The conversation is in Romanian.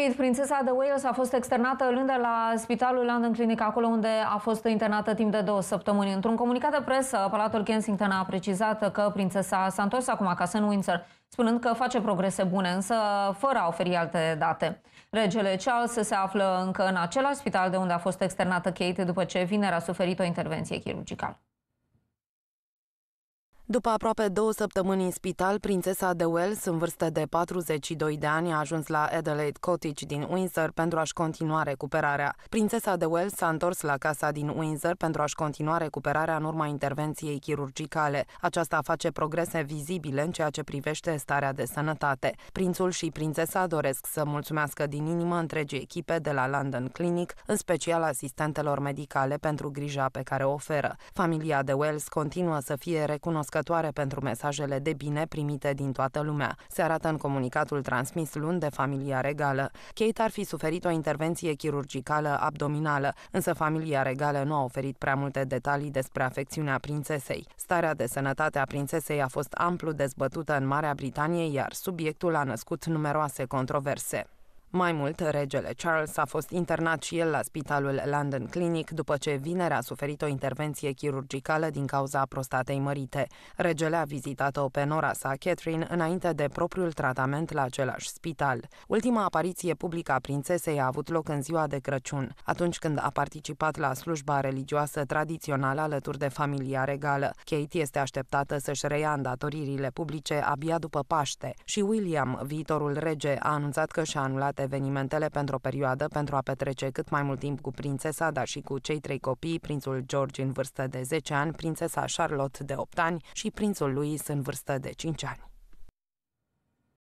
Kate, prințesa de Wales, a fost externată luni la spitalul London Clinic, acolo unde a fost internată timp de două săptămâni. Într-un comunicat de presă, Palatul Kensington a precizat că prințesa s-a întors acum acasă în Windsor, spunând că face progrese bune, însă fără a oferi alte date. Regele Charles se află încă în același spital de unde a fost externată Kate după ce vineri a suferit o intervenție chirurgicală. După aproape două săptămâni în spital, prințesa de Wales, în vârstă de 42 de ani, a ajuns la Adelaide Cottage din Windsor pentru a-și continua recuperarea. Prințesa de Wales s-a întors la casa din Windsor pentru a-și continua recuperarea în urma intervenției chirurgicale. Aceasta face progrese vizibile în ceea ce privește starea de sănătate. Prințul și prințesa doresc să mulțumească din inimă întregii echipe de la London Clinic, în special asistentelor medicale pentru grija pe care o oferă. Familia de Wales continuă să fie recunoscută recunoscătoare pentru mesajele de bine primite din toată lumea, se arată în comunicatul transmis luni de familia regală. Kate ar fi suferit o intervenție chirurgicală abdominală, însă familia regală nu a oferit prea multe detalii despre afecțiunea prințesei. Starea de sănătate a prințesei a fost amplu dezbătută în Marea Britanie, iar subiectul a născut numeroase controverse. Mai mult, regele Charles a fost internat și el la spitalul London Clinic după ce vineri a suferit o intervenție chirurgicală din cauza prostatei mărite. Regele a vizitat-o pe nora sa, Catherine, înainte de propriul tratament la același spital. Ultima apariție publică a prințesei a avut loc în ziua de Crăciun, atunci când a participat la slujba religioasă tradițională alături de familia regală. Kate este așteptată să-și reia îndatoririle publice abia după Paște și William, viitorul rege, a anunțat că și-a anulat evenimentele pentru o perioadă pentru a petrece cât mai mult timp cu prințesa, dar și cu cei trei copii, prințul George în vârstă de 10 ani, prințesa Charlotte de 8 ani și prințul Louis în vârstă de 5 ani.